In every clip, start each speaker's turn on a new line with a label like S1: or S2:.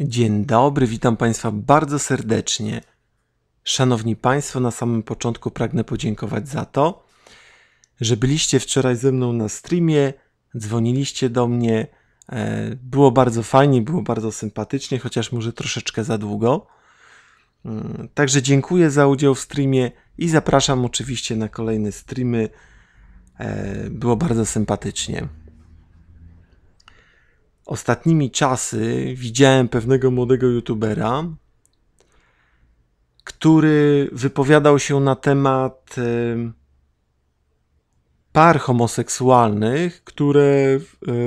S1: Dzień dobry, witam Państwa bardzo serdecznie. Szanowni Państwo, na samym początku pragnę podziękować za to, że byliście wczoraj ze mną na streamie, dzwoniliście do mnie. E, było bardzo fajnie, było bardzo sympatycznie, chociaż może troszeczkę za długo. Mm, także dziękuję za udział w streamie i zapraszam oczywiście na kolejne streamy. E, było bardzo sympatycznie ostatnimi czasy widziałem pewnego młodego youtubera, który wypowiadał się na temat par homoseksualnych, które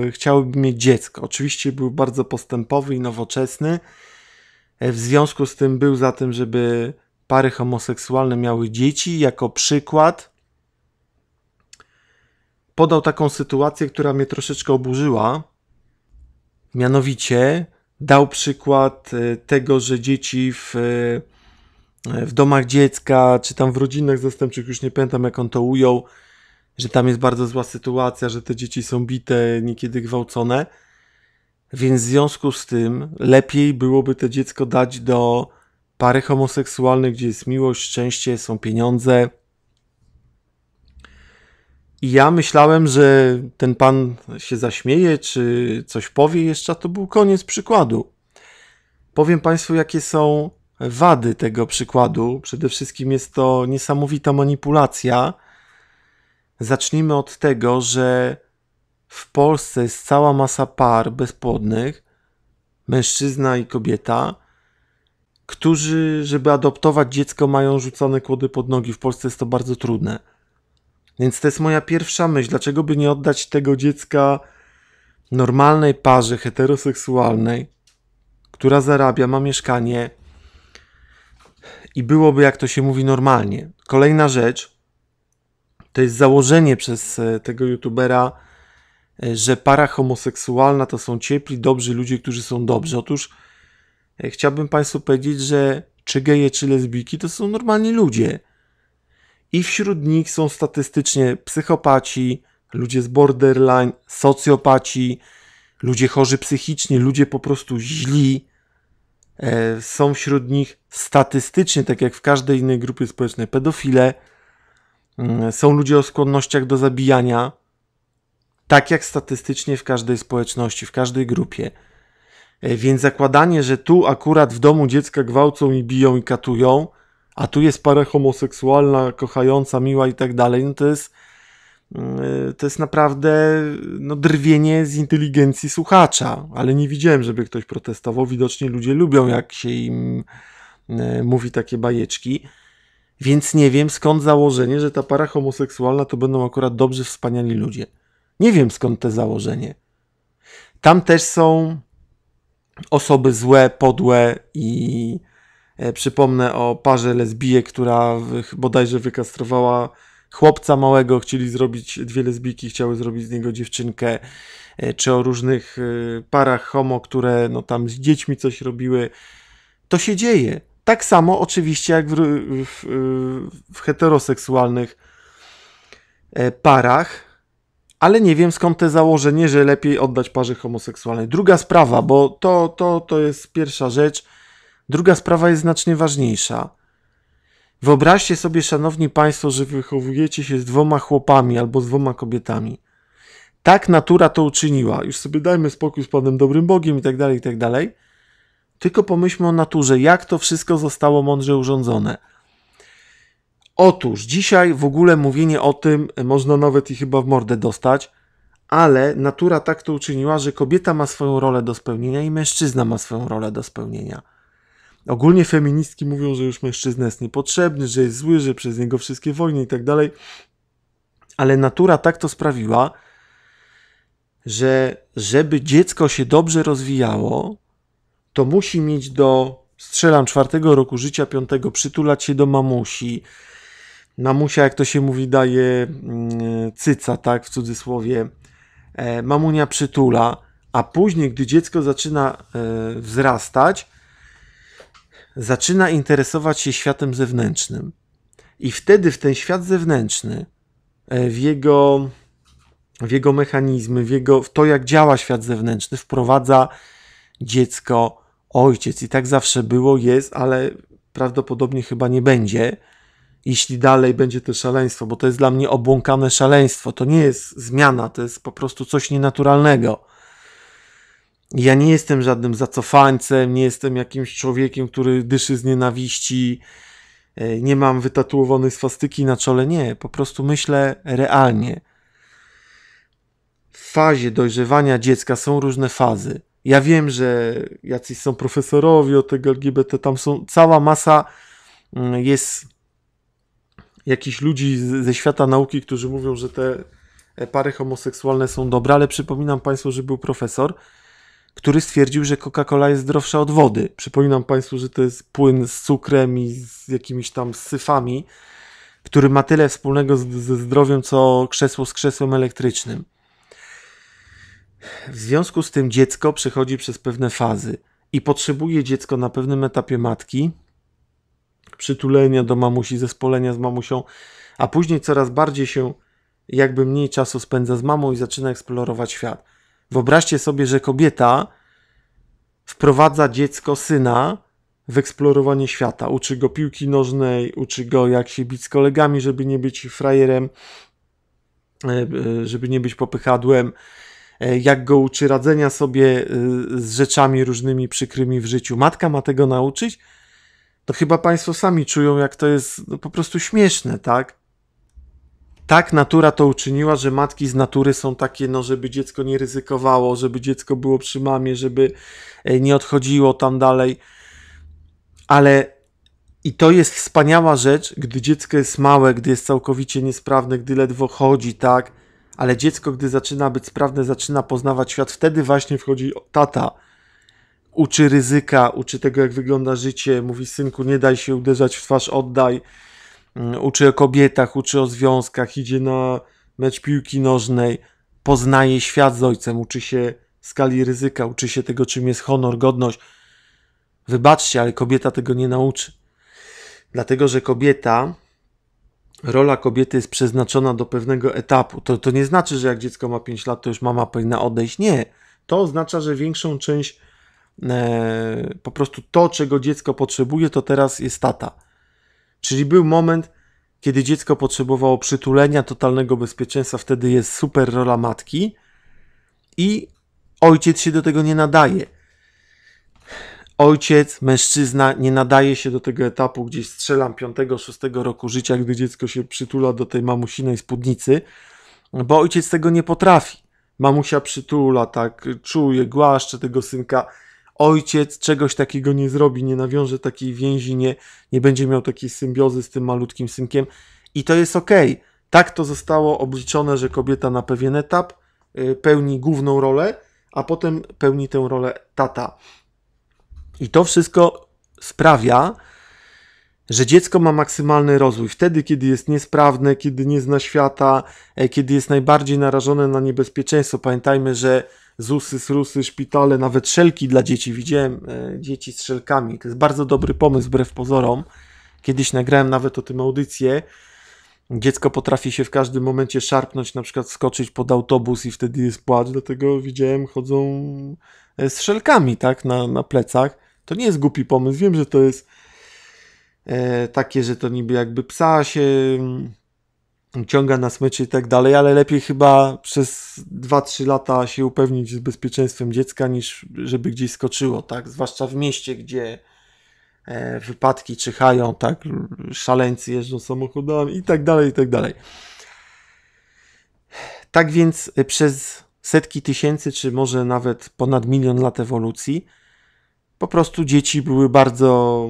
S1: e, chciałyby mieć dziecko. Oczywiście był bardzo postępowy i nowoczesny. E, w związku z tym był za tym, żeby pary homoseksualne miały dzieci. Jako przykład podał taką sytuację, która mnie troszeczkę oburzyła. Mianowicie dał przykład e, tego, że dzieci w, e, w domach dziecka, czy tam w rodzinach zastępczych, już nie pamiętam jak on to ujął, że tam jest bardzo zła sytuacja, że te dzieci są bite, niekiedy gwałcone. Więc w związku z tym lepiej byłoby to dziecko dać do pary homoseksualnych, gdzie jest miłość, szczęście, są pieniądze, i ja myślałem, że ten pan się zaśmieje, czy coś powie jeszcze, a to był koniec przykładu. Powiem Państwu, jakie są wady tego przykładu. Przede wszystkim jest to niesamowita manipulacja. Zacznijmy od tego, że w Polsce jest cała masa par bezpłodnych, mężczyzna i kobieta, którzy, żeby adoptować dziecko, mają rzucone kłody pod nogi. W Polsce jest to bardzo trudne. Więc to jest moja pierwsza myśl, dlaczego by nie oddać tego dziecka normalnej parze heteroseksualnej, która zarabia, ma mieszkanie i byłoby, jak to się mówi, normalnie. Kolejna rzecz to jest założenie przez e, tego youtubera, e, że para homoseksualna to są ciepli, dobrzy ludzie, którzy są dobrzy. Otóż e, chciałbym Państwu powiedzieć, że czy geje, czy lesbijki to są normalni ludzie i wśród nich są statystycznie psychopaci, ludzie z borderline, socjopaci, ludzie chorzy psychicznie, ludzie po prostu źli. E, są wśród nich statystycznie, tak jak w każdej innej grupie społecznej, pedofile. Mm, są ludzie o skłonnościach do zabijania, tak jak statystycznie w każdej społeczności, w każdej grupie. E, więc zakładanie, że tu akurat w domu dziecka gwałcą i biją i katują, a tu jest para homoseksualna, kochająca, miła i tak dalej, no to jest y, to jest naprawdę no, drwienie z inteligencji słuchacza, ale nie widziałem, żeby ktoś protestował. Widocznie ludzie lubią, jak się im y, mówi takie bajeczki. Więc nie wiem skąd założenie, że ta para homoseksualna to będą akurat dobrzy, wspaniali ludzie. Nie wiem skąd te założenie. Tam też są osoby złe, podłe i E, przypomnę o parze lesbijek, która bodajże wykastrowała chłopca małego, chcieli zrobić dwie lesbijki, chciały zrobić z niego dziewczynkę, e, czy o różnych e, parach homo, które no, tam z dziećmi coś robiły. To się dzieje. Tak samo oczywiście jak w, w, w heteroseksualnych parach, ale nie wiem skąd te założenie, że lepiej oddać parze homoseksualnej. Druga sprawa, bo to, to, to jest pierwsza rzecz Druga sprawa jest znacznie ważniejsza. Wyobraźcie sobie, szanowni państwo, że wychowujecie się z dwoma chłopami albo z dwoma kobietami. Tak natura to uczyniła. Już sobie dajmy spokój z Panem Dobrym Bogiem i tak dalej, i tak dalej. Tylko pomyślmy o naturze, jak to wszystko zostało mądrze urządzone. Otóż dzisiaj w ogóle mówienie o tym można nawet i chyba w mordę dostać, ale natura tak to uczyniła, że kobieta ma swoją rolę do spełnienia i mężczyzna ma swoją rolę do spełnienia ogólnie feministki mówią, że już mężczyzna jest niepotrzebny, że jest zły, że przez niego wszystkie wojny i tak dalej. Ale natura tak to sprawiła, że żeby dziecko się dobrze rozwijało, to musi mieć do strzelam czwartego roku życia, piątego, przytulać się do mamusi. Mamusia, jak to się mówi, daje mm, cyca, tak, w cudzysłowie. E, mamunia przytula, a później, gdy dziecko zaczyna e, wzrastać, zaczyna interesować się światem zewnętrznym. I wtedy w ten świat zewnętrzny, e, w jego, w jego mechanizmy, w, jego, w to, jak działa świat zewnętrzny, wprowadza dziecko ojciec. I tak zawsze było, jest, ale prawdopodobnie chyba nie będzie, jeśli dalej będzie to szaleństwo, bo to jest dla mnie obłąkane szaleństwo. To nie jest zmiana, to jest po prostu coś nienaturalnego. Ja nie jestem żadnym zacofańcem, nie jestem jakimś człowiekiem, który dyszy z nienawiści, e, nie mam wytatuowanej swastyki na czole. Nie, po prostu myślę realnie. W fazie dojrzewania dziecka są różne fazy. Ja wiem, że jacyś są profesorowie od tego LGBT, tam są cała masa mm, jest jakichś ludzi ze świata nauki, którzy mówią, że te e, pary homoseksualne są dobre, ale przypominam Państwu, że był profesor, który stwierdził, że Coca-Cola jest zdrowsza od wody. Przypominam Państwu, że to jest płyn z cukrem i z jakimiś tam syfami, który ma tyle wspólnego z, ze zdrowiem, co krzesło z krzesłem elektrycznym. W związku z tym dziecko przechodzi przez pewne fazy i potrzebuje dziecko na pewnym etapie matki, przytulenia do mamusi, zespolenia z mamusią, a później coraz bardziej się jakby mniej czasu spędza z mamą i zaczyna eksplorować świat. Wyobraźcie sobie, że kobieta wprowadza dziecko, syna w eksplorowanie świata. Uczy go piłki nożnej, uczy go jak się bić z kolegami, żeby nie być frajerem, e, e, żeby nie być popychadłem, e, jak go uczy radzenia sobie z rzeczami różnymi przykrymi w życiu. Matka ma tego nauczyć? To chyba Państwo sami czują, jak to jest no, po prostu śmieszne, tak? tak natura to uczyniła, że matki z natury są takie, no, żeby dziecko nie ryzykowało, żeby dziecko było przy mamie, żeby e, nie odchodziło tam dalej. Ale i to jest wspaniała rzecz, gdy dziecko jest małe, gdy jest całkowicie niesprawne, gdy ledwo chodzi, tak. Ale dziecko, gdy zaczyna być sprawne, zaczyna poznawać świat, wtedy właśnie wchodzi tata. Uczy ryzyka, uczy tego, jak wygląda życie, mówi synku, nie daj się uderzać w twarz, oddaj Mm, uczy o kobietach, uczy o związkach, idzie na mecz piłki nożnej, poznaje świat z ojcem, uczy się skali ryzyka, uczy się tego, czym jest honor, godność. Wybaczcie, ale kobieta tego nie nauczy. Dlatego, że kobieta, rola kobiety jest przeznaczona do pewnego etapu. To, to nie znaczy, że jak dziecko ma 5 lat, to już mama powinna odejść. Nie. To oznacza, że większą część e, po prostu to, czego dziecko potrzebuje, to teraz jest tata Czyli był moment, kiedy dziecko potrzebowało przytulenia, totalnego bezpieczeństwa, wtedy jest super rola matki i ojciec się do tego nie nadaje. Ojciec, mężczyzna nie nadaje się do tego etapu, gdzie strzelam 5-6 roku życia, gdy dziecko się przytula do tej mamusinej spódnicy, bo ojciec tego nie potrafi. Mamusia przytula, tak, czuje, głaszcze tego synka ojciec czegoś takiego nie zrobi, nie nawiąże takiej więzi, nie, nie będzie miał takiej symbiozy z tym malutkim synkiem. I to jest ok. Tak to zostało obliczone, że kobieta na pewien etap y, pełni główną rolę, a potem pełni tę rolę tata. I to wszystko sprawia, że dziecko ma maksymalny rozwój. Wtedy, kiedy jest niesprawne, kiedy nie zna świata, e, kiedy jest najbardziej narażone na niebezpieczeństwo. Pamiętajmy, że ZUSy, SRUSy, szpitale, nawet szelki dla dzieci. Widziałem e, dzieci z szelkami. To jest bardzo dobry pomysł, wbrew pozorom. Kiedyś nagrałem nawet o tym audycję. Dziecko potrafi się w każdym momencie szarpnąć, na przykład skoczyć pod autobus i wtedy jest płacz, dlatego widziałem, chodzą e, z szelkami, tak, na, na plecach. To nie jest głupi pomysł, wiem, że to jest e, takie, że to niby jakby psa się ciąga na smyczy i tak dalej, ale lepiej chyba przez 2-3 lata się upewnić z bezpieczeństwem dziecka, niż żeby gdzieś skoczyło, tak? Zwłaszcza w mieście, gdzie e, wypadki czyhają, tak? Szaleńcy jeżdżą samochodami i tak dalej, i tak dalej. Tak więc e, przez setki tysięcy, czy może nawet ponad milion lat ewolucji, po prostu dzieci były bardzo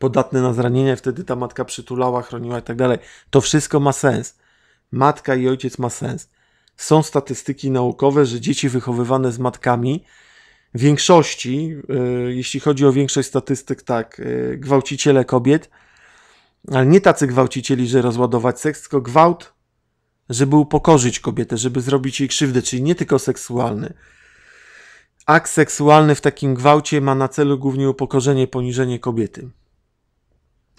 S1: podatne na zranienia, wtedy ta matka przytulała, chroniła i tak dalej. To wszystko ma sens. Matka i ojciec ma sens. Są statystyki naukowe, że dzieci wychowywane z matkami w większości, y, jeśli chodzi o większość statystyk, tak, y, gwałciciele kobiet, ale nie tacy gwałcicieli, że rozładować seks, tylko gwałt, żeby upokorzyć kobietę, żeby zrobić jej krzywdę, czyli nie tylko seksualny. Akt seksualny w takim gwałcie ma na celu głównie upokorzenie, poniżenie kobiety.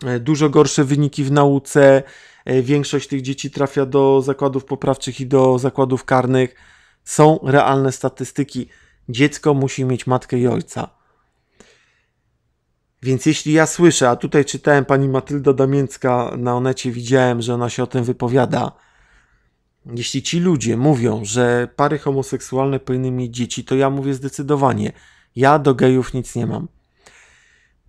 S1: E, dużo gorsze wyniki w nauce, e, większość tych dzieci trafia do zakładów poprawczych i do zakładów karnych. Są realne statystyki. Dziecko musi mieć matkę i ojca. Więc jeśli ja słyszę, a tutaj czytałem pani Matylda Damięcka na Onecie, widziałem, że ona się o tym wypowiada. Jeśli ci ludzie mówią, że pary homoseksualne powinny mieć dzieci, to ja mówię zdecydowanie: ja do gejów nic nie mam.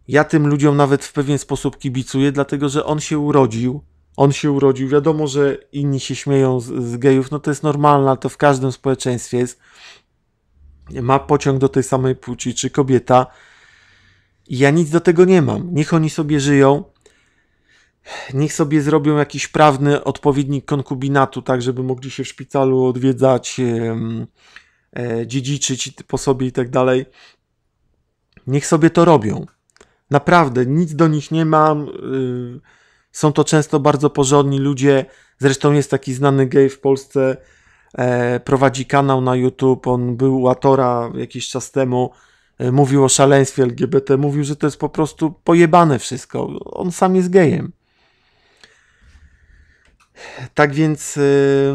S1: Ja tym ludziom nawet w pewien sposób kibicuję, dlatego że on się urodził. On się urodził. Wiadomo, że inni się śmieją z, z gejów. No to jest normalne, to w każdym społeczeństwie jest. Ma pociąg do tej samej płci, czy kobieta. Ja nic do tego nie mam. Niech oni sobie żyją. Niech sobie zrobią jakiś prawny odpowiednik konkubinatu, tak żeby mogli się w szpitalu odwiedzać, e, dziedziczyć po sobie i tak dalej. Niech sobie to robią. Naprawdę, nic do nich nie mam. Y, są to często bardzo porządni ludzie. Zresztą jest taki znany gej w Polsce, e, prowadzi kanał na YouTube. On był u Atora jakiś czas temu. E, mówił o szaleństwie LGBT. Mówił, że to jest po prostu pojebane wszystko. On sam jest gejem. Tak więc y,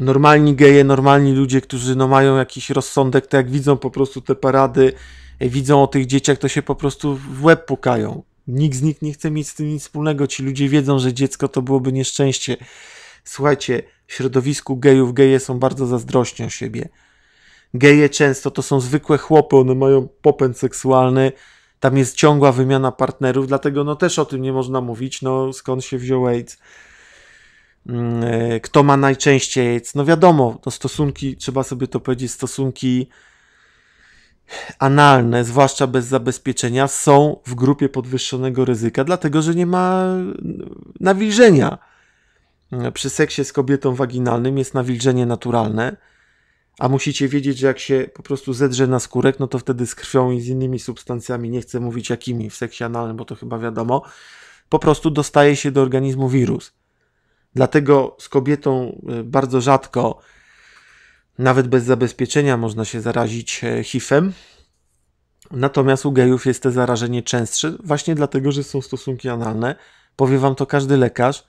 S1: normalni geje, normalni ludzie, którzy no mają jakiś rozsądek, to jak widzą po prostu te parady, widzą o tych dzieciach, to się po prostu w łeb pukają. Nikt z nich nie chce mieć z tym nic wspólnego. Ci ludzie wiedzą, że dziecko to byłoby nieszczęście. Słuchajcie, w środowisku gejów geje są bardzo zazdrośni o siebie. Geje często to są zwykłe chłopy, one mają popęd seksualny, tam jest ciągła wymiana partnerów, dlatego no też o tym nie można mówić, no skąd się wziął AIDS. Mm, e, kto ma najczęściej AIDS? No wiadomo, to stosunki, trzeba sobie to powiedzieć, stosunki analne, zwłaszcza bez zabezpieczenia, są w grupie podwyższonego ryzyka, dlatego że nie ma mm, nawilżenia. Mm, przy seksie z kobietą waginalnym jest nawilżenie naturalne, a musicie wiedzieć, że jak się po prostu zedrze na skórek, no to wtedy z krwią i z innymi substancjami, nie chcę mówić jakimi w seksie analnym, bo to chyba wiadomo, po prostu dostaje się do organizmu wirus. Dlatego z kobietą y, bardzo rzadko nawet bez zabezpieczenia można się zarazić e, HIV-em. Natomiast u gejów jest to zarażenie częstsze, właśnie dlatego, że są stosunki analne. Powie wam to każdy lekarz.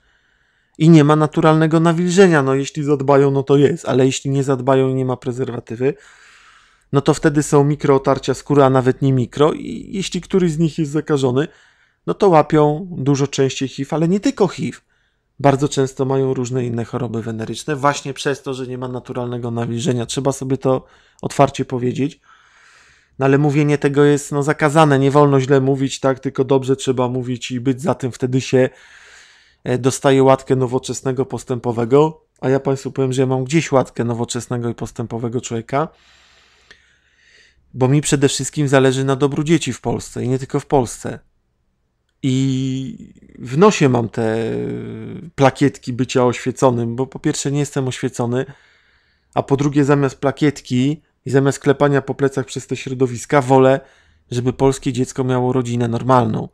S1: I nie ma naturalnego nawilżenia. No, jeśli zadbają, no to jest, ale jeśli nie zadbają i nie ma prezerwatywy, no to wtedy są mikrootarcia skóry, a nawet nie mikro. I jeśli któryś z nich jest zakażony, no to łapią dużo częściej HIV, ale nie tylko HIV bardzo często mają różne inne choroby weneryczne, właśnie przez to, że nie ma naturalnego nawilżenia. Trzeba sobie to otwarcie powiedzieć. No ale mówienie tego jest no, zakazane, nie wolno źle mówić, tak, tylko dobrze trzeba mówić i być za tym. Wtedy się e, dostaje łatkę nowoczesnego, postępowego. A ja Państwu powiem, że ja mam gdzieś łatkę nowoczesnego i postępowego człowieka, bo mi przede wszystkim zależy na dobru dzieci w Polsce i nie tylko w Polsce. I w nosie mam te plakietki bycia oświeconym, bo po pierwsze nie jestem oświecony, a po drugie zamiast plakietki i zamiast klepania po plecach przez te środowiska, wolę, żeby polskie dziecko miało rodzinę normalną.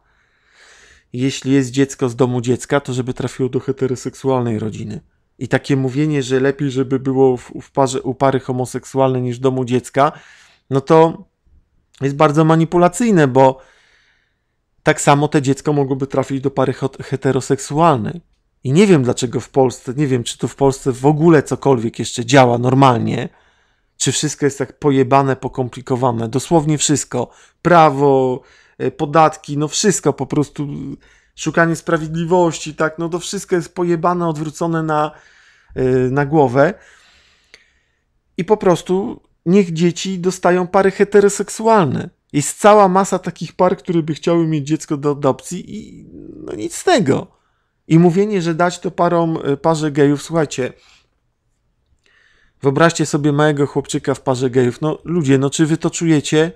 S1: Jeśli jest dziecko z domu dziecka, to żeby trafiło do heteroseksualnej rodziny. I takie mówienie, że lepiej, żeby było w, w parze, u pary homoseksualnej niż w domu dziecka, no to jest bardzo manipulacyjne, bo tak samo te dziecko mogłoby trafić do pary heteroseksualnej. I nie wiem dlaczego w Polsce, nie wiem czy tu w Polsce w ogóle cokolwiek jeszcze działa normalnie, czy wszystko jest tak pojebane, pokomplikowane, dosłownie wszystko. Prawo, e, podatki, no wszystko po prostu, szukanie sprawiedliwości, tak, no to wszystko jest pojebane, odwrócone na, e, na głowę. I po prostu niech dzieci dostają pary heteroseksualne. Jest cała masa takich par, które by chciały mieć dziecko do adopcji i no nic z tego. I mówienie, że dać to parom, e, parze gejów, słuchajcie, wyobraźcie sobie małego chłopczyka w parze gejów. No ludzie, no czy wy to czujecie?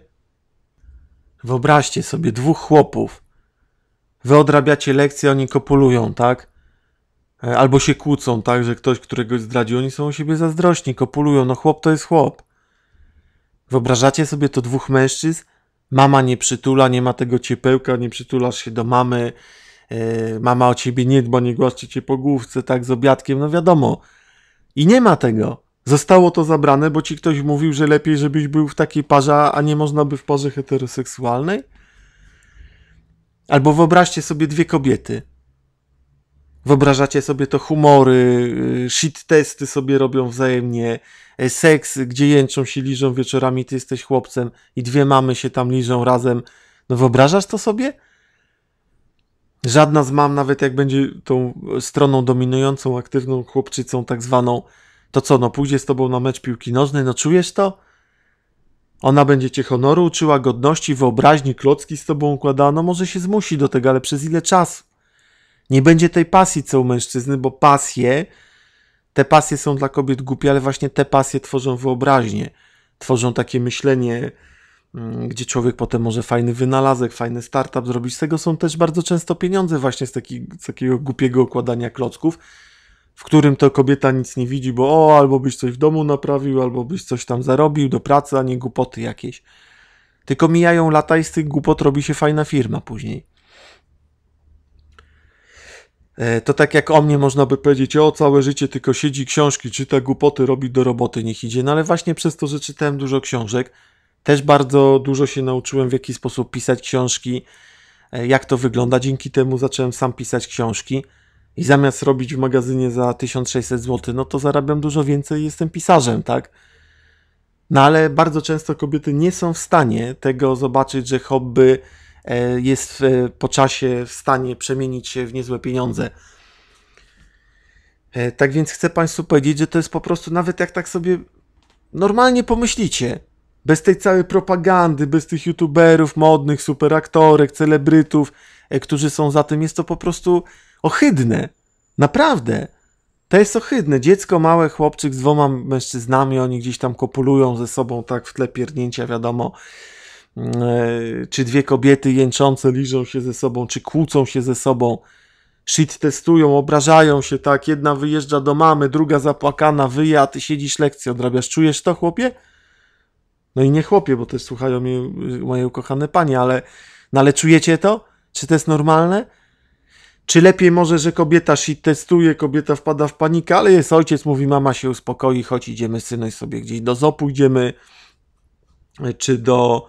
S1: Wyobraźcie sobie dwóch chłopów. Wy odrabiacie lekcje, oni kopulują, tak? E, albo się kłócą, tak, że ktoś, któregoś zdradził, oni są o siebie zazdrośni, kopulują. No chłop to jest chłop. Wyobrażacie sobie to dwóch mężczyzn? Mama nie przytula, nie ma tego ciepełka, nie przytulasz się do mamy, e, mama o ciebie nie dba, nie głaszczy cię po główce, tak, z obiadkiem, no wiadomo. I nie ma tego. Zostało to zabrane, bo ci ktoś mówił, że lepiej, żebyś był w takiej parze, a nie można by w parze heteroseksualnej? Albo wyobraźcie sobie dwie kobiety. Wyobrażacie sobie to humory, y, shit testy sobie robią wzajemnie, y, seks, gdzie jęczą się, liżą wieczorami, ty jesteś chłopcem i dwie mamy się tam liżą razem. No wyobrażasz to sobie? Żadna z mam, nawet jak będzie tą stroną dominującą, aktywną chłopczycą, tak zwaną, to co, no pójdzie z tobą na mecz piłki nożnej, no czujesz to? Ona będzie cię honoru uczyła, godności, wyobraźni, klocki z tobą układała, no może się zmusi do tego, ale przez ile czasu? Nie będzie tej pasji, co u mężczyzny, bo pasje, te pasje są dla kobiet głupie, ale właśnie te pasje tworzą wyobraźnię, tworzą takie myślenie, mm, gdzie człowiek potem może fajny wynalazek, fajny startup zrobić. Z tego są też bardzo często pieniądze właśnie z, taki, z takiego głupiego układania klocków, w którym to kobieta nic nie widzi, bo o, albo byś coś w domu naprawił, albo byś coś tam zarobił do pracy, a nie głupoty jakieś. Tylko mijają lata i z tych głupot robi się fajna firma później. E, to tak jak o mnie można by powiedzieć, o całe życie tylko siedzi książki, czyta głupoty, robi do roboty, niech idzie. No ale właśnie przez to, że czytałem dużo książek, też bardzo dużo się nauczyłem w jaki sposób pisać książki, e, jak to wygląda. Dzięki temu zacząłem sam pisać książki i zamiast robić w magazynie za 1600 zł, no to zarabiam dużo więcej, jestem pisarzem, tak? No ale bardzo często kobiety nie są w stanie tego zobaczyć, że hobby E, jest po czasie w stanie przemienić się w niezłe pieniądze. E, tak więc chcę Państwu powiedzieć, że to jest po prostu nawet jak tak sobie normalnie pomyślicie, bez tej całej propagandy, bez tych youtuberów modnych, superaktorek, celebrytów, e, którzy są za tym, jest to po prostu ohydne. Naprawdę. To jest ohydne. Dziecko małe, chłopczyk z dwoma mężczyznami, oni gdzieś tam kopulują ze sobą, tak w tle pierdnięcia, wiadomo. E, czy dwie kobiety jęczące liżą się ze sobą, czy kłócą się ze sobą, shit testują, obrażają się, tak, jedna wyjeżdża do mamy, druga zapłakana wyje, a ty siedzisz lekcję odrabiasz, czujesz to chłopie? No i nie chłopie, bo też słuchają mnie moje ukochane panie, ale, no ale czujecie to? Czy to jest normalne? Czy lepiej może, że kobieta shit testuje, kobieta wpada w panikę, ale jest ojciec, mówi mama się uspokoi, chodź idziemy synoś sobie gdzieś do zopu, idziemy, e, czy do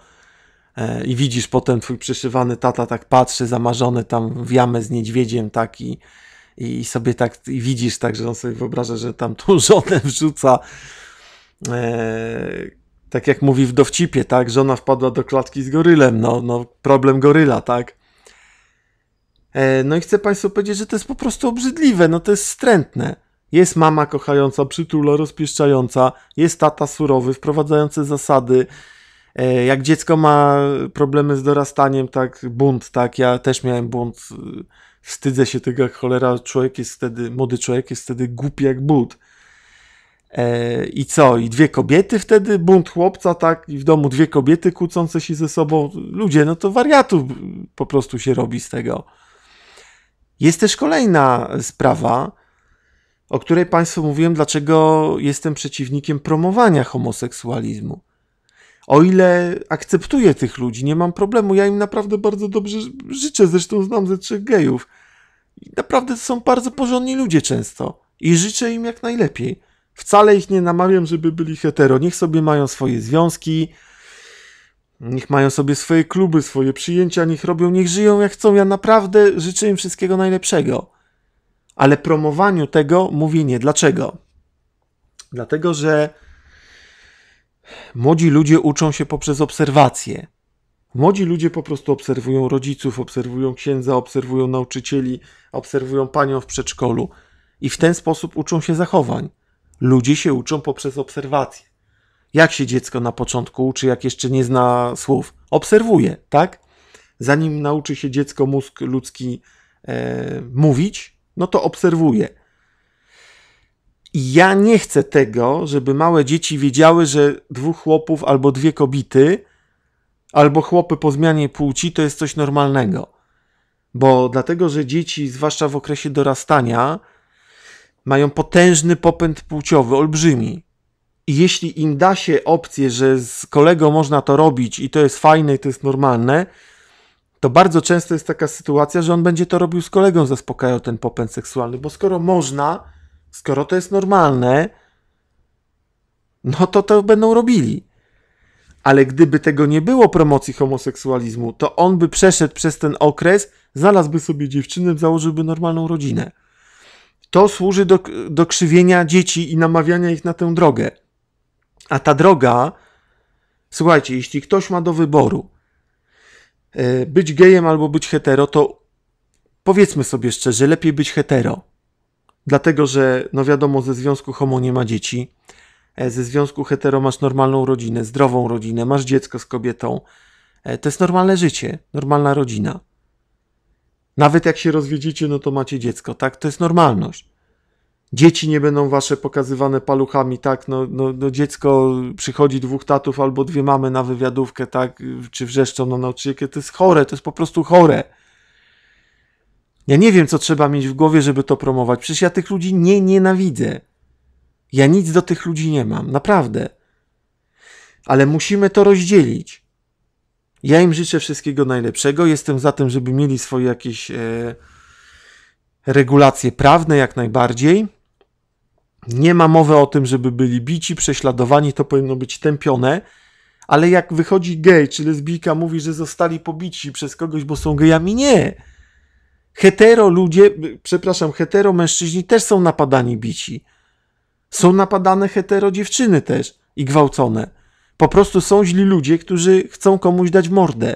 S1: E, i widzisz potem twój przyszywany tata tak patrzy, zamarzony tam w jamę z niedźwiedziem, tak i, i sobie tak i widzisz tak, że on sobie wyobraża, że tam tą żonę wrzuca. E, tak jak mówi w dowcipie, tak, żona wpadła do klatki z gorylem, no, no problem goryla, tak. E, no i chcę Państwu powiedzieć, że to jest po prostu obrzydliwe, no to jest wstrętne. Jest mama kochająca, przytula, rozpieszczająca, jest tata surowy, wprowadzający zasady, E, jak dziecko ma problemy z dorastaniem, tak, bunt, tak, ja też miałem bunt, wstydzę się tego jak cholera, człowiek jest wtedy, młody człowiek jest wtedy głupi jak but. E, I co? I dwie kobiety wtedy? Bunt chłopca, tak? I w domu dwie kobiety kłócące się ze sobą. Ludzie, no to wariatów po prostu się robi z tego. Jest też kolejna sprawa, o której Państwu mówiłem, dlaczego jestem przeciwnikiem promowania homoseksualizmu o ile akceptuję tych ludzi, nie mam problemu, ja im naprawdę bardzo dobrze życzę, zresztą znam ze trzech gejów. I naprawdę są bardzo porządni ludzie często i życzę im jak najlepiej. Wcale ich nie namawiam, żeby byli hetero. Niech sobie mają swoje związki, niech mają sobie swoje kluby, swoje przyjęcia, niech robią, niech żyją jak chcą. Ja naprawdę życzę im wszystkiego najlepszego. Ale promowaniu tego mówię nie. Dlaczego? Dlatego, że Młodzi ludzie uczą się poprzez obserwacje. Młodzi ludzie po prostu obserwują rodziców, obserwują księdza, obserwują nauczycieli, obserwują panią w przedszkolu i w ten sposób uczą się zachowań. Ludzie się uczą poprzez obserwacje. Jak się dziecko na początku uczy, jak jeszcze nie zna słów? Obserwuje, tak? Zanim nauczy się dziecko mózg ludzki e, mówić, no to obserwuje. I ja nie chcę tego, żeby małe dzieci wiedziały, że dwóch chłopów albo dwie kobiety, albo chłopy po zmianie płci to jest coś normalnego. Bo dlatego, że dzieci, zwłaszcza w okresie dorastania, mają potężny popęd płciowy, olbrzymi. I jeśli im da się opcję, że z kolego można to robić i to jest fajne i to jest normalne, to bardzo często jest taka sytuacja, że on będzie to robił z kolegą, zaspokajał ten popęd seksualny, bo skoro można, skoro to jest normalne, no to to będą robili. Ale gdyby tego nie było promocji homoseksualizmu, to on by przeszedł przez ten okres, znalazłby sobie dziewczynę, założyłby normalną rodzinę. To służy do, do krzywienia dzieci i namawiania ich na tę drogę. A ta droga, słuchajcie, jeśli ktoś ma do wyboru e, być gejem albo być hetero, to powiedzmy sobie szczerze, lepiej być hetero dlatego że, no wiadomo, ze związku homo nie ma dzieci, e, ze związku hetero masz normalną rodzinę, zdrową rodzinę, masz dziecko z kobietą. E, to jest normalne życie, normalna rodzina. Nawet jak się rozwiedzicie, no to macie dziecko, tak? To jest normalność. Dzieci nie będą wasze pokazywane paluchami, tak? No, no, no dziecko przychodzi dwóch tatów albo dwie mamy na wywiadówkę, tak? Czy wrzeszczą na no, nauczycielkę. No, to jest chore, to jest po prostu chore. Ja nie wiem, co trzeba mieć w głowie, żeby to promować. Przecież ja tych ludzi nie nienawidzę. Ja nic do tych ludzi nie mam, naprawdę. Ale musimy to rozdzielić. Ja im życzę wszystkiego najlepszego. Jestem za tym, żeby mieli swoje jakieś e, regulacje prawne, jak najbardziej. Nie ma mowy o tym, żeby byli bici, prześladowani, to powinno być tępione. Ale jak wychodzi gej czy lesbijka, mówi, że zostali pobici przez kogoś, bo są gejami, nie. Hetero ludzie, przepraszam, hetero mężczyźni też są napadani bici. Są napadane hetero dziewczyny też i gwałcone. Po prostu są źli ludzie, którzy chcą komuś dać mordę.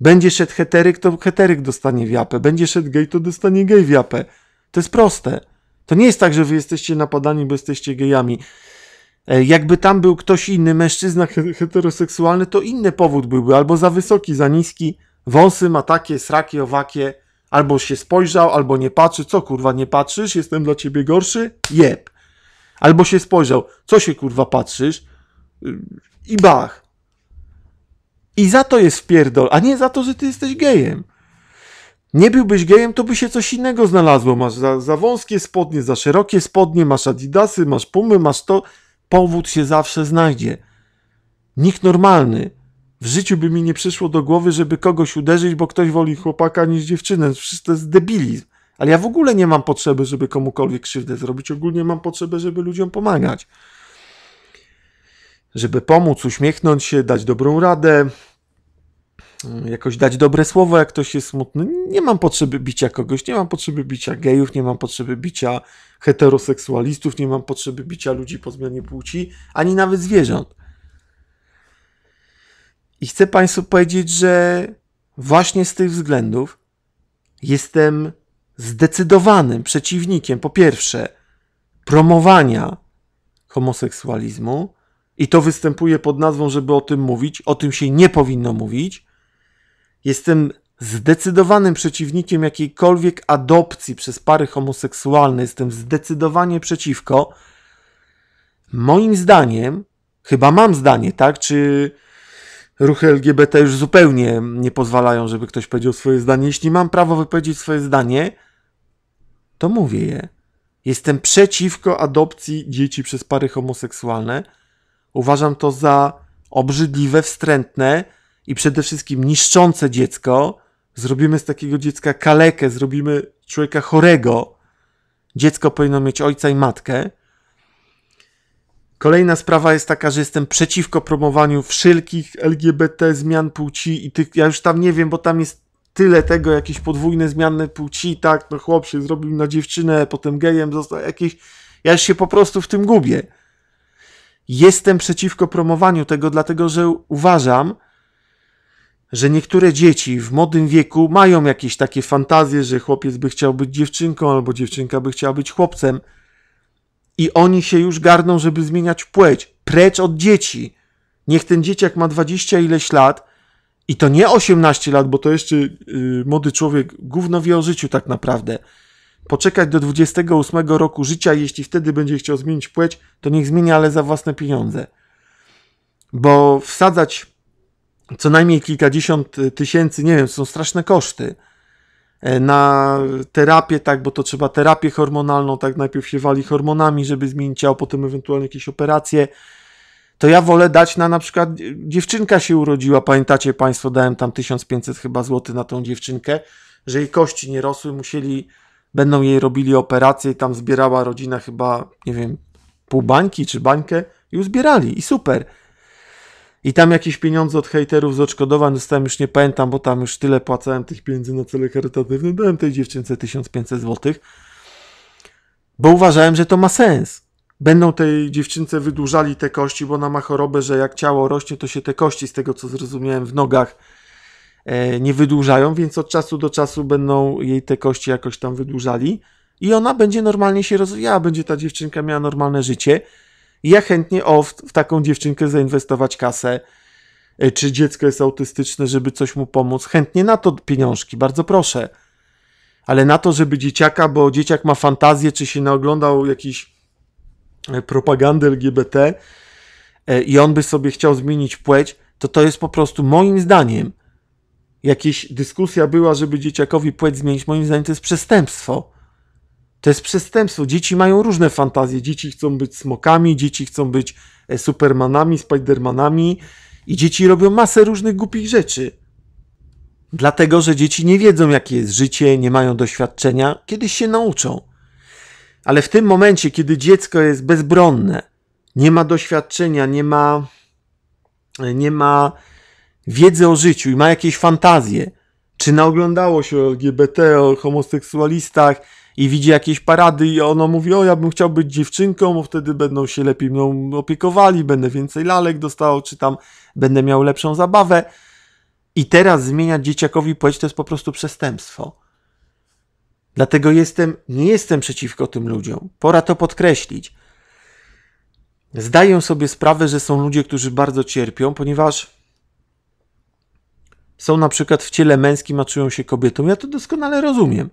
S1: Będzie szedł heteryk, to heteryk dostanie wiapę. Będzie szedł gej, to dostanie gej wiapę. To jest proste. To nie jest tak, że wy jesteście napadani, bo jesteście gejami. E, jakby tam był ktoś inny, mężczyzna heteroseksualny, to inny powód byłby. Albo za wysoki, za niski, wąsy ma takie, srakie, owakie. Albo się spojrzał, albo nie patrzy. Co kurwa nie patrzysz? Jestem dla ciebie gorszy? Jeb. Albo się spojrzał. Co się kurwa patrzysz? Yy, I bach. I za to jest wpierdol, a nie za to, że ty jesteś gejem. Nie byłbyś gejem, to by się coś innego znalazło. Masz za, za wąskie spodnie, za szerokie spodnie, masz adidasy, masz pumy, masz to. Powód się zawsze znajdzie. Nikt normalny w życiu by mi nie przyszło do głowy, żeby kogoś uderzyć, bo ktoś woli chłopaka niż dziewczynę. To jest debilizm. Ale ja w ogóle nie mam potrzeby, żeby komukolwiek krzywdę zrobić. Ogólnie mam potrzebę, żeby ludziom pomagać. Żeby pomóc, uśmiechnąć się, dać dobrą radę, mm, jakoś dać dobre słowo, jak ktoś jest smutny. Nie mam potrzeby bicia kogoś, nie mam potrzeby bicia gejów, nie mam potrzeby bicia heteroseksualistów, nie mam potrzeby bicia ludzi po zmianie płci, ani nawet zwierząt. I chcę Państwu powiedzieć, że właśnie z tych względów jestem zdecydowanym przeciwnikiem, po pierwsze, promowania homoseksualizmu, i to występuje pod nazwą, żeby o tym mówić, o tym się nie powinno mówić. Jestem zdecydowanym przeciwnikiem jakiejkolwiek adopcji przez pary homoseksualne, jestem zdecydowanie przeciwko. Moim zdaniem, chyba mam zdanie, tak? Czy ruchy LGBT już zupełnie nie pozwalają, żeby ktoś powiedział swoje zdanie. Jeśli mam prawo wypowiedzieć swoje zdanie, to mówię je. Jestem przeciwko adopcji dzieci przez pary homoseksualne. Uważam to za obrzydliwe, wstrętne i przede wszystkim niszczące dziecko. Zrobimy z takiego dziecka kalekę, zrobimy człowieka chorego. Dziecko powinno mieć ojca i matkę. Kolejna sprawa jest taka, że jestem przeciwko promowaniu wszelkich LGBT zmian płci i tych, ja już tam nie wiem, bo tam jest tyle tego, jakieś podwójne zmiany płci, tak, no chłop się zrobił na dziewczynę, potem gejem został, jakieś, ja już się po prostu w tym gubię. Jestem przeciwko promowaniu tego, dlatego że uważam, że niektóre dzieci w młodym wieku mają jakieś takie fantazje, że chłopiec by chciał być dziewczynką albo dziewczynka by chciała być chłopcem i oni się już garną, żeby zmieniać płeć. Precz od dzieci. Niech ten dzieciak ma 20 ileś lat i to nie 18 lat, bo to jeszcze yy, młody człowiek gówno wie o życiu tak naprawdę. Poczekać do 28 roku życia, jeśli wtedy będzie chciał zmienić płeć, to niech zmienia, ale za własne pieniądze. Bo wsadzać co najmniej kilkadziesiąt y, tysięcy, nie wiem, są straszne koszty. E, na terapię, tak, bo to trzeba terapię hormonalną, tak, najpierw się wali hormonami, żeby zmienić ciało, potem ewentualnie jakieś operacje, to ja wolę dać na na przykład, dziewczynka się urodziła, pamiętacie Państwo, dałem tam 1500 chyba złotych na tą dziewczynkę, że jej kości nie rosły, musieli, będą jej robili operację i tam zbierała rodzina chyba, nie wiem, pół bańki czy bańkę i uzbierali i super. I tam jakieś pieniądze od hejterów z odszkodowań dostałem, już nie pamiętam, bo tam już tyle płacałem tych pieniędzy na cele charytatywne. Dałem tej dziewczynce 1500 zł, bo uważałem, że to ma sens. Będą tej dziewczynce wydłużali te kości, bo ona ma chorobę, że jak ciało rośnie, to się te kości, z tego co zrozumiałem, w nogach e, nie wydłużają, więc od czasu do czasu będą jej te kości jakoś tam wydłużali i ona będzie normalnie się rozwijała, będzie ta dziewczynka miała normalne życie ja chętnie o, w, w taką dziewczynkę zainwestować kasę, e, czy dziecko jest autystyczne, żeby coś mu pomóc. Chętnie na to pieniążki, bardzo proszę. Ale na to, żeby dzieciaka, bo dzieciak ma fantazję, czy się naoglądał jakiś e, propagandy LGBT e, i on by sobie chciał zmienić płeć, to to jest po prostu moim zdaniem. Jakieś dyskusja była, żeby dzieciakowi płeć zmienić, moim zdaniem to jest przestępstwo. To jest przestępstwo. Dzieci mają różne fantazje. Dzieci chcą być smokami, dzieci chcą być e, supermanami, spidermanami i dzieci robią masę różnych głupich rzeczy. Dlatego, że dzieci nie wiedzą, jakie jest życie, nie mają doświadczenia, kiedyś się nauczą. Ale w tym momencie, kiedy dziecko jest bezbronne, nie ma doświadczenia, nie ma, e, nie ma wiedzy o życiu i ma jakieś fantazje, czy naoglądało się o LGBT, o homoseksualistach, i widzi jakieś parady i ono mówi, o ja bym chciał być dziewczynką, bo wtedy będą się lepiej mną opiekowali, będę więcej lalek dostał, czy tam będę miał lepszą zabawę. I teraz zmieniać dzieciakowi płeć to jest po prostu przestępstwo. Dlatego jestem, nie jestem przeciwko tym ludziom. Pora to podkreślić. Zdaję sobie sprawę, że są ludzie, którzy bardzo cierpią, ponieważ są na przykład w ciele męskim, a czują się kobietą. Ja to doskonale rozumiem.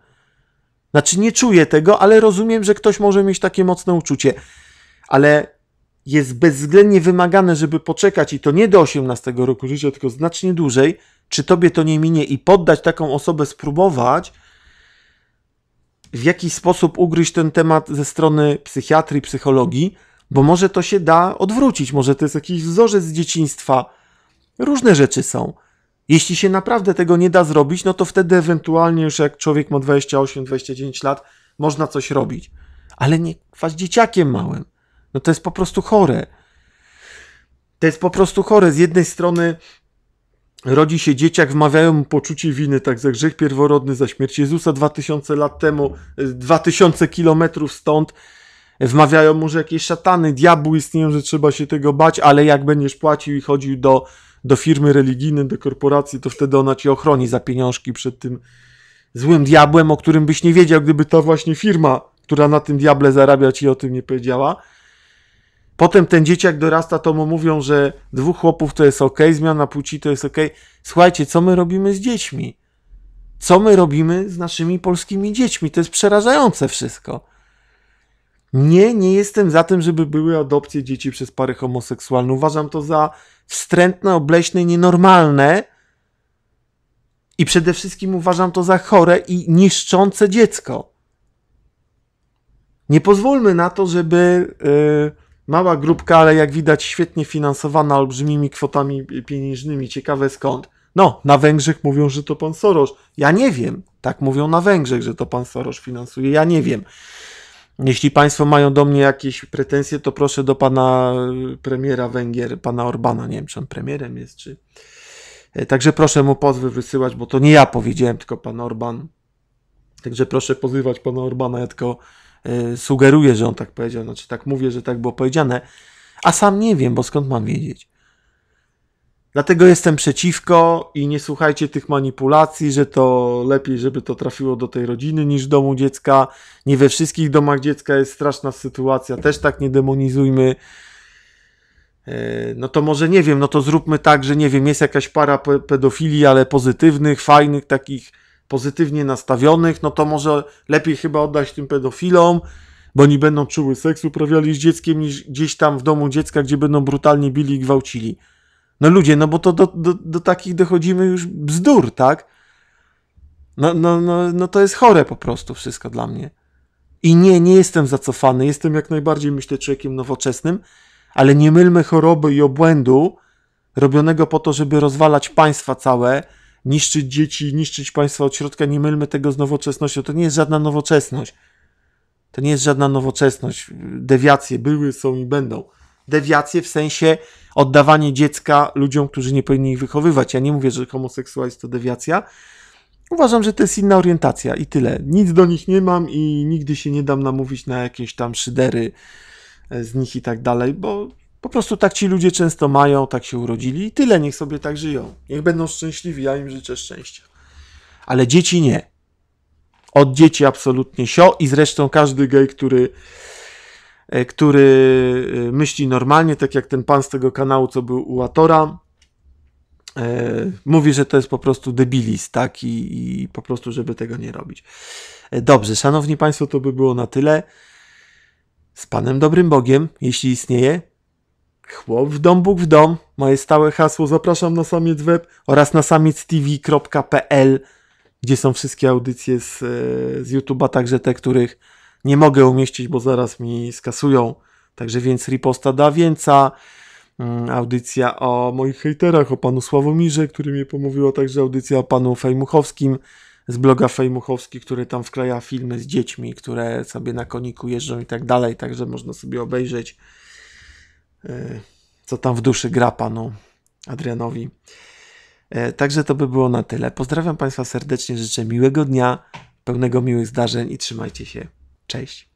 S1: Znaczy, nie czuję tego, ale rozumiem, że ktoś może mieć takie mocne uczucie. Ale jest bezwzględnie wymagane, żeby poczekać i to nie do 18 roku życia, tylko znacznie dłużej, czy tobie to nie minie i poddać taką osobę, spróbować w jakiś sposób ugryźć ten temat ze strony psychiatrii, psychologii, bo może to się da odwrócić, może to jest jakiś wzorzec z dzieciństwa. Różne rzeczy są. Jeśli się naprawdę tego nie da zrobić, no to wtedy ewentualnie już jak człowiek ma 28-29 lat, można coś robić. Ale nie kwas dzieciakiem małym. No to jest po prostu chore. To jest po prostu chore. Z jednej strony rodzi się dzieciak, wmawiają mu poczucie winy, tak za grzech pierworodny, za śmierć Jezusa 2000 lat temu, 2000 e, kilometrów stąd, wmawiają mu, że jakieś szatany, diabły istnieją, że trzeba się tego bać, ale jak będziesz płacił i chodził do do firmy religijnej, do korporacji, to wtedy ona cię ochroni za pieniążki przed tym złym diabłem, o którym byś nie wiedział, gdyby ta właśnie firma, która na tym diable zarabia, ci o tym nie powiedziała. Potem ten dzieciak dorasta, to mu mówią, że dwóch chłopów to jest ok, zmiana płci to jest ok. Słuchajcie, co my robimy z dziećmi? Co my robimy z naszymi polskimi dziećmi? To jest przerażające wszystko. Nie, nie jestem za tym, żeby były adopcje dzieci przez pary homoseksualne. Uważam to za wstrętne, obleśne, nienormalne. I przede wszystkim uważam to za chore i niszczące dziecko. Nie pozwólmy na to, żeby yy, mała grupka, ale jak widać świetnie finansowana olbrzymimi kwotami pieniężnymi, ciekawe skąd. No, na Węgrzech mówią, że to pan Soros. Ja nie wiem. Tak mówią na Węgrzech, że to pan Soros finansuje. Ja nie wiem. Jeśli Państwo mają do mnie jakieś pretensje, to proszę do pana y, premiera Węgier, pana Orbana, nie wiem czy on premierem jest, czy. E, także proszę mu pozwy wysyłać, bo to nie ja powiedziałem, tylko pan Orban. Także proszę pozywać pana Orbana, ja tylko e, sugeruję, że on tak powiedział, znaczy tak mówię, że tak było powiedziane, a sam nie wiem, bo skąd mam wiedzieć. Dlatego jestem przeciwko i nie słuchajcie tych manipulacji, że to lepiej, żeby to trafiło do tej rodziny niż domu dziecka. Nie we wszystkich domach dziecka jest straszna sytuacja, też tak nie demonizujmy. E, no to może nie wiem, no to zróbmy tak, że nie wiem, jest jakaś para pedofilii, ale pozytywnych, fajnych, takich pozytywnie nastawionych, no to może lepiej chyba oddać tym pedofilom, bo oni będą czuły seks uprawiali z dzieckiem niż gdzieś tam w domu dziecka, gdzie będą brutalnie bili i gwałcili. No ludzie, no bo to do, do, do takich dochodzimy już bzdur, tak? No, no, no, no to jest chore po prostu wszystko dla mnie. I nie, nie jestem zacofany, jestem jak najbardziej, myślę, człowiekiem nowoczesnym, ale nie mylmy choroby i obłędu robionego po to, żeby rozwalać państwa całe, niszczyć dzieci, niszczyć państwa od środka, nie mylmy tego z nowoczesnością. To nie jest żadna nowoczesność. To nie jest żadna nowoczesność. Dewiacje były, są i będą dewiacje w sensie oddawanie dziecka ludziom, którzy nie powinni ich wychowywać. Ja nie mówię, że homoseksualizm to dewiacja. Uważam, że to jest inna orientacja i tyle. Nic do nich nie mam i nigdy się nie dam namówić na jakieś tam szydery e, z nich i tak dalej, bo po prostu tak ci ludzie często mają, tak się urodzili i tyle, niech sobie tak żyją. Niech będą szczęśliwi, ja im życzę szczęścia. Ale dzieci nie. Od dzieci absolutnie sio i zresztą każdy gej, który E, który e, myśli normalnie, tak jak ten pan z tego kanału, co był u Atora. E, mówi, że to jest po prostu debilis, tak? I, I po prostu, żeby tego nie robić. Dobrze, szanowni państwo, to by było na tyle. Z panem dobrym Bogiem, jeśli istnieje, Chłop w dom, Bóg w dom. Moje stałe hasło zapraszam na samiec web oraz na samiectv.pl, gdzie są wszystkie audycje z, z YouTube'a, także te, których nie mogę umieścić, bo zaraz mi skasują. Także więc riposta da więca. Mm, audycja o moich hejterach, o panu Sławomirze, który mnie a także audycja o panu Fejmuchowskim z bloga Fejmuchowski, który tam wkleja filmy z dziećmi, które sobie na koniku jeżdżą i tak dalej, także można sobie obejrzeć, y, co tam w duszy gra panu Adrianowi. E, także to by było na tyle. Pozdrawiam Państwa serdecznie, życzę miłego dnia, pełnego miłych zdarzeń i trzymajcie się. Cześć.